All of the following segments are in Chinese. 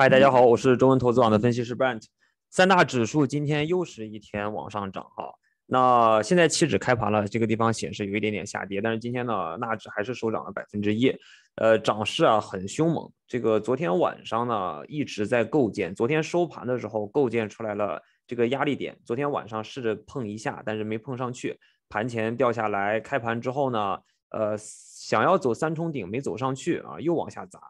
嗨，大家好，我是中文投资网的分析师 Brent。三大指数今天又是一天往上涨哈。那现在期指开盘了，这个地方显示有一点点下跌，但是今天呢，纳指还是收涨了百分之一，呃，涨势啊很凶猛。这个昨天晚上呢一直在构建，昨天收盘的时候构建出来了这个压力点，昨天晚上试着碰一下，但是没碰上去，盘前掉下来，开盘之后呢，呃，想要走三重顶没走上去啊，又往下砸。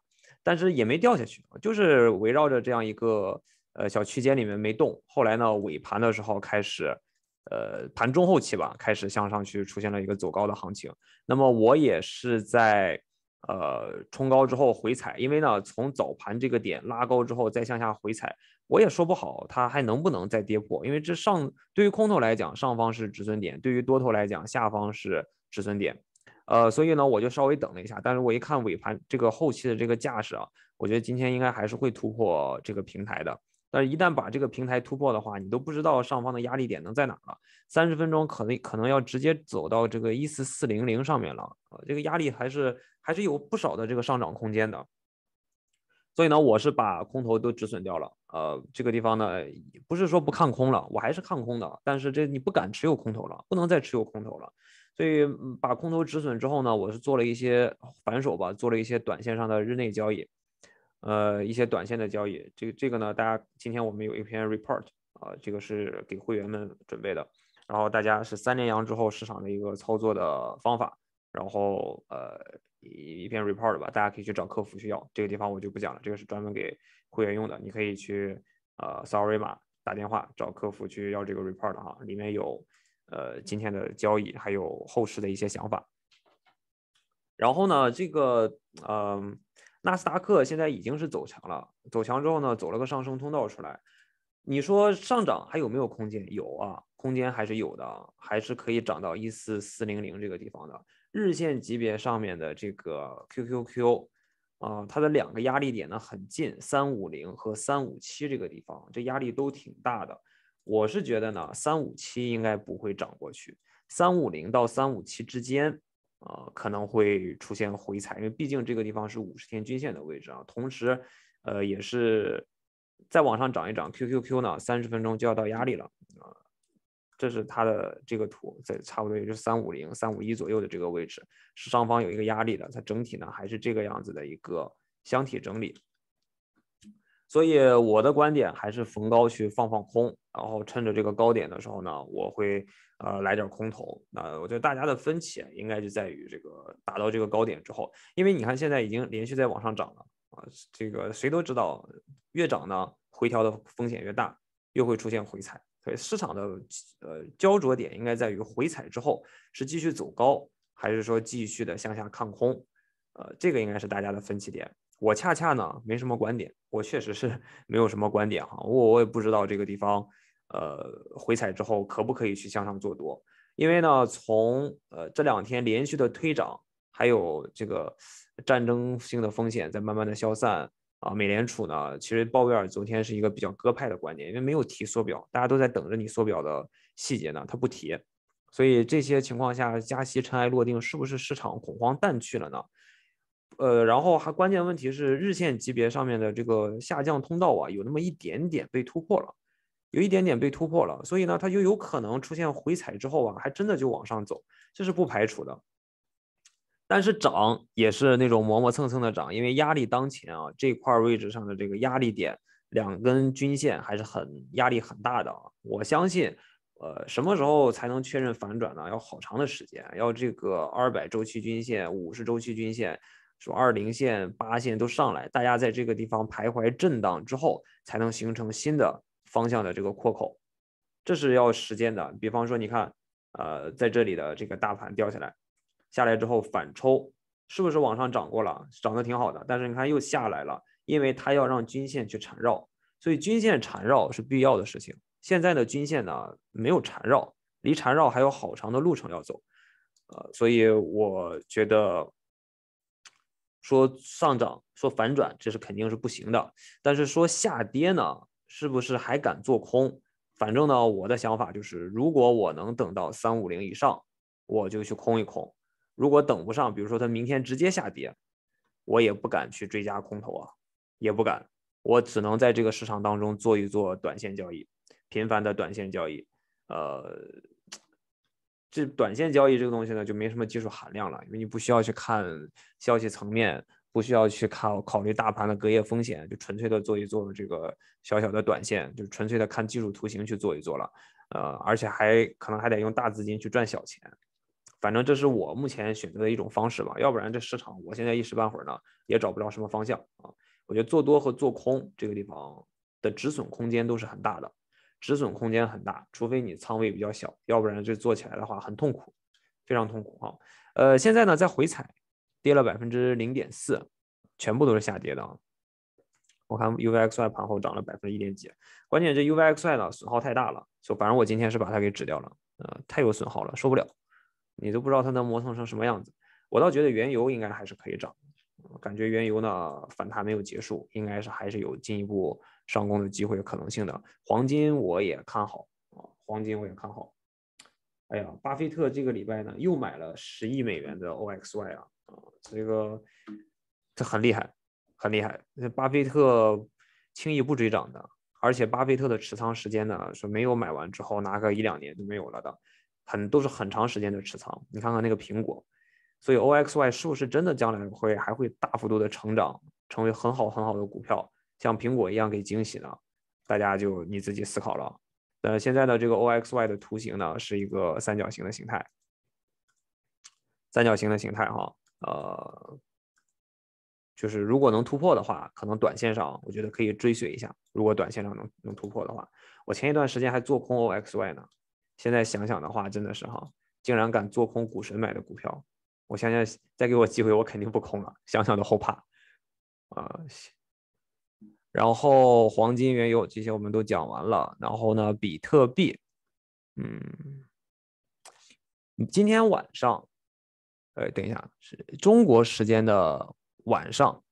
但是也没掉下去，就是围绕着这样一个呃小区间里面没动。后来呢，尾盘的时候开始，呃，盘中后期吧开始向上去，出现了一个走高的行情。那么我也是在呃冲高之后回踩，因为呢，从早盘这个点拉高之后再向下回踩，我也说不好它还能不能再跌破。因为这上对于空头来讲，上方是止损点；对于多头来讲，下方是止损点。呃，所以呢，我就稍微等了一下，但是我一看尾盘这个后期的这个架势啊，我觉得今天应该还是会突破这个平台的。但是一旦把这个平台突破的话，你都不知道上方的压力点能在哪了。三十分钟可能可能要直接走到这个一四四零零上面了，呃，这个压力还是还是有不少的这个上涨空间的。所以呢，我是把空头都止损掉了。呃，这个地方呢，不是说不看空了，我还是看空的，但是这你不敢持有空头了，不能再持有空头了。所以把空头止损之后呢，我是做了一些反手吧，做了一些短线上的日内交易，呃，一些短线的交易。这个这个呢，大家今天我们有一篇 report 啊，这个是给会员们准备的。然后大家是三连阳之后市场的一个操作的方法，然后呃，一一篇 report 吧，大家可以去找客服去要。这个地方我就不讲了，这个是专门给会员用的，你可以去呃 s o r r y 打电话找客服去要这个 report 哈，里面有。呃，今天的交易还有后市的一些想法。然后呢，这个呃，纳斯达克现在已经是走强了，走强之后呢，走了个上升通道出来。你说上涨还有没有空间？有啊，空间还是有的，还是可以涨到一四四零零这个地方的。日线级别上面的这个 QQQ，啊，它的两个压力点呢很近，三五零和三五七这个地方，这压力都挺大的。我是觉得呢，三五七应该不会涨过去，三五零到三五七之间啊，可能会出现回踩，因为毕竟这个地方是五十天均线的位置啊。同时，呃，也是再往上涨一涨，Q Q Q 呢，三十分钟就要到压力了啊。这是它的这个图，在差不多也就三五零、三五一左右的这个位置，上方有一个压力的。它整体呢，还是这个样子的一个箱体整理。所以我的观点还是逢高去放放空，然后趁着这个高点的时候呢，我会呃来点空头。那我觉得大家的分歧应该就在于这个达到这个高点之后，因为你看现在已经连续在往上涨了啊，这个谁都知道，越涨呢回调的风险越大，又会出现回踩。所以市场的呃焦灼点应该在于回踩之后是继续走高，还是说继续的向下看空？呃，这个应该是大家的分歧点。我恰恰呢没什么观点，我确实是 没有什么观点哈，我我也不知道这个地方，呃，回踩之后可不可以去向上做多，因为呢，从呃这两天连续的推涨，还有这个战争性的风险在慢慢的消散啊，美联储呢，其实鲍威尔昨天是一个比较鸽派的观点，因为没有提缩表，大家都在等着你缩表的细节呢，他不提，所以这些情况下加息尘埃落定，是不是市场恐慌淡去了呢？呃，然后还关键问题是日线级别上面的这个下降通道啊，有那么一点点被突破了，有一点点被突破了，所以呢，它就有可能出现回踩之后啊，还真的就往上走，这是不排除的。但是涨也是那种磨磨蹭蹭的涨，因为压力当前啊这块位置上的这个压力点，两根均线还是很压力很大的啊。我相信，呃，什么时候才能确认反转呢？要好长的时间，要这个二百周期均线、五十周期均线。说二零线、八线都上来，大家在这个地方徘徊震荡之后，才能形成新的方向的这个扩口，这是要时间的。比方说，你看，呃，在这里的这个大盘掉下来，下来之后反抽，是不是往上涨过了？涨得挺好的，但是你看又下来了，因为它要让均线去缠绕，所以均线缠绕是必要的事情。现在的均线呢，没有缠绕，离缠绕还有好长的路程要走，呃，所以我觉得。说上涨，说反转，这是肯定是不行的。但是说下跌呢，是不是还敢做空？反正呢，我的想法就是，如果我能等到三五零以上，我就去空一空。如果等不上，比如说它明天直接下跌，我也不敢去追加空头啊，也不敢。我只能在这个市场当中做一做短线交易，频繁的短线交易。呃。这短线交易这个东西呢，就没什么技术含量了，因为你不需要去看消息层面，不需要去看考虑大盘的隔夜风险，就纯粹的做一做这个小小的短线，就纯粹的看技术图形去做一做了。呃，而且还可能还得用大资金去赚小钱，反正这是我目前选择的一种方式吧。要不然这市场我现在一时半会儿呢也找不着什么方向啊。我觉得做多和做空这个地方的止损空间都是很大的。止损空间很大，除非你仓位比较小，要不然这做起来的话很痛苦，非常痛苦啊。呃，现在呢在回踩，跌了百分之零点四，全部都是下跌的啊。我看 U V X I 盘后涨了百分之一点几，关键这 U V X I 呢损耗太大了，就反正我今天是把它给止掉了，呃，太有损耗了，受不了。你都不知道它能磨蹭成什么样子。我倒觉得原油应该还是可以涨，感觉原油呢反弹没有结束，应该是还是有进一步。上攻的机会可能性的黄金我也看好啊，黄金我也看好。哎呀，巴菲特这个礼拜呢又买了十亿美元的 OXY 啊啊，这个这很厉害，很厉害。巴菲特轻易不追涨的，而且巴菲特的持仓时间呢是没有买完之后拿个一两年就没有了的，很都是很长时间的持仓。你看看那个苹果，所以 OXY 是不是真的将来会还会大幅度的成长，成为很好很好的股票？像苹果一样给惊喜呢，大家就你自己思考了。呃，现在的这个 OXY 的图形呢，是一个三角形的形态，三角形的形态哈，呃，就是如果能突破的话，可能短线上我觉得可以追随一下。如果短线上能能突破的话，我前一段时间还做空 OXY 呢。现在想想的话，真的是哈，竟然敢做空股神买的股票，我想想再给我机会，我肯定不空了。想想都后怕，啊。然后黄金、原油这些我们都讲完了。然后呢，比特币，嗯，今天晚上，呃，等一下是中国时间的晚上，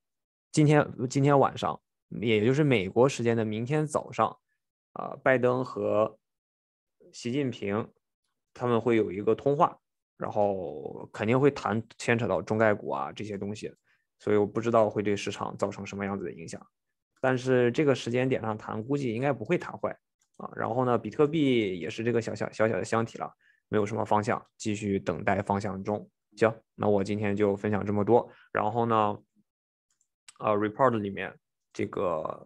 今天今天晚上，也就是美国时间的明天早上，啊，拜登和习近平他们会有一个通话，然后肯定会谈牵扯到中概股啊这些东西，所以我不知道会对市场造成什么样子的影响。但是这个时间点上谈，估计应该不会谈坏啊。然后呢，比特币也是这个小小小小的箱体了，没有什么方向，继续等待方向中。行，那我今天就分享这么多。然后呢，呃，report 里面这个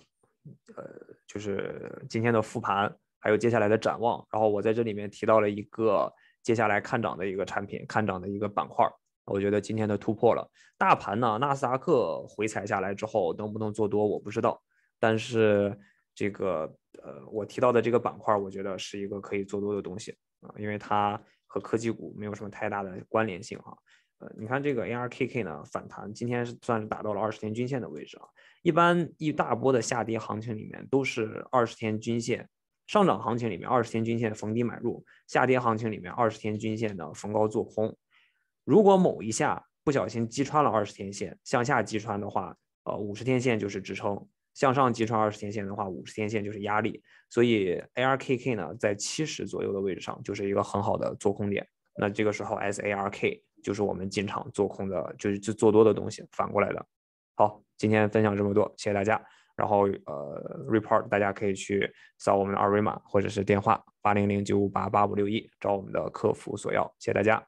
呃，就是今天的复盘，还有接下来的展望。然后我在这里面提到了一个接下来看涨的一个产品，看涨的一个板块。我觉得今天的突破了，大盘呢，纳斯达克回踩下来之后能不能做多我不知道，但是这个呃我提到的这个板块，我觉得是一个可以做多的东西啊，因为它和科技股没有什么太大的关联性哈。呃，你看这个 ARKK 呢反弹，今天是算是达到了二十天均线的位置啊。一般一大波的下跌行情里面都是二十天均线，上涨行情里面二十天均线逢低买入，下跌行情里面二十天均线的逢高做空。如果某一下不小心击穿了二十天线向下击穿的话，呃，五十天线就是支撑；向上击穿二十天线的话，五十天线就是压力。所以 A R K K 呢，在七十左右的位置上就是一个很好的做空点。那这个时候 S A R K 就是我们进场做空的，就是就做多的东西反过来的。好，今天分享这么多，谢谢大家。然后呃，report 大家可以去扫我们的二维码或者是电话八零零九五八八五六一找我们的客服索要。谢谢大家。